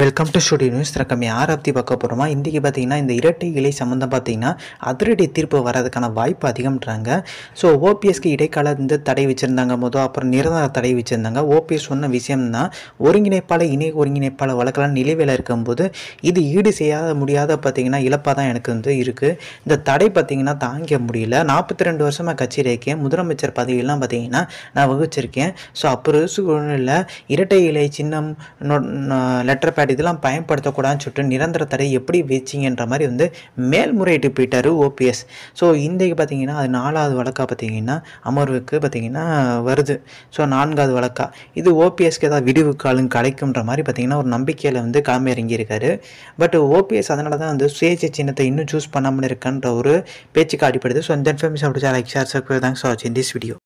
welcome to studio news ரக்கம் யார் அப்படி பார்க்க போகிறோமா இன்றைக்கி பார்த்தீங்கன்னா இந்த இரட்டை இலை சம்மந்தம் பார்த்தீங்கன்னா அதிரடி தீர்ப்பு வரதுக்கான வாய்ப்பு அதிகம்ன்றாங்க ஸோ ஓபிஎஸ்க்கு இடைக்கால இந்த தடை வச்சுருந்தாங்க மொதல் அப்புறம் நிரந்தர தடை வச்சுருந்தாங்க ஓபிஎஸ் சொன்ன விஷயம்னா ஒருங்கிணைப்பால் இணை ஒருங்கிணைப்பால் வழக்கெல்லாம் நிலைவில் இருக்கும்போது இது ஈடு செய்யாத முடியாத பார்த்தீங்கன்னா இழப்பாக தான் எனக்கு வந்து இருக்குது இந்த தடை பார்த்திங்கன்னா தாங்க முடியல நாற்பத்தி ரெண்டு வருஷமாக கட்சியில் இருக்கேன் முதலமைச்சர் பதவியெல்லாம் பார்த்தீங்கன்னா நான் வகுச்சிருக்கேன் ஸோ அப்புறம் இல்லை இரட்டை இலை சின்னம் லெட்டர் கார்டு இதெல்லாம் பயன்படுத்தக்கூடாதுன்னு சொல்லிட்டு நிரந்தர தடை எப்படி வச்சிங்கன்ற மாதிரி வந்து மேல்முறையீட்டு போயிட்டார் ஓபிஎஸ் ஸோ இன்றைக்கு பார்த்தீங்கன்னா அது நாலாவது வழக்காக பார்த்தீங்கன்னா அமர்வுக்கு பார்த்தீங்கன்னா வருது ஸோ நான்காவது வழக்காக இது ஓபிஎஸ்க்கு ஏதாவது விடிவு காலம் கிடைக்கும்ன்ற மாதிரி பார்த்தீங்கன்னா ஒரு நம்பிக்கையில் வந்து கிளம்பி இறங்கியிருக்காரு பட் ஓபிஎஸ் அதனால தான் வந்து சுயேச்சை சின்னத்தை இன்னும் சூஸ் பண்ணாமல் இருக்கன்ற ஒரு பேச்சுக்கு அடிப்படுது ஸோ இந்த இன்ஃபர்மேஷன் அப்படி sir like share subscribe thanks for வாட்சிங் திஸ் வீடியோ